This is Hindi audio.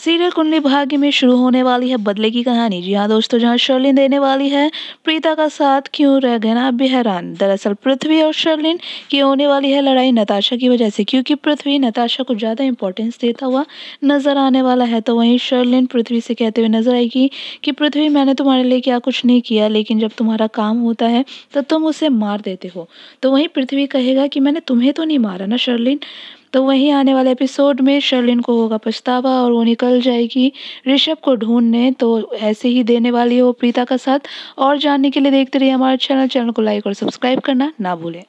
सीरियल कुंडली भाग्य में शुरू होने वाली है बदले की कहानी जी हाँ दोस्तों जहाँ शर्लिन देने वाली है प्रीता का साथ क्यों रह गए ना अभी हैरान दरअसल पृथ्वी और शर्लिन की होने वाली है लड़ाई नताशा की वजह से क्योंकि पृथ्वी नताशा को ज़्यादा इंपॉर्टेंस देता हुआ नजर आने वाला है तो वहीं शर्लिन पृथ्वी से कहते हुए नजर आएगी कि पृथ्वी मैंने तुम्हारे लिए क्या कुछ नहीं किया लेकिन जब तुम्हारा काम होता है तो तुम उसे मार देते हो तो वहीं पृथ्वी कहेगा कि मैंने तुम्हें तो नहीं मारा ना शर्लिन तो वहीं आने वाले एपिसोड में शर्लिन को होगा पछतावा और वो निकल जाएगी ऋषभ को ढूंढने तो ऐसे ही देने वाली हो प्रीता का साथ और जानने के लिए देखते रहिए हमारे चैनल चैनल को लाइक और सब्सक्राइब करना ना भूलें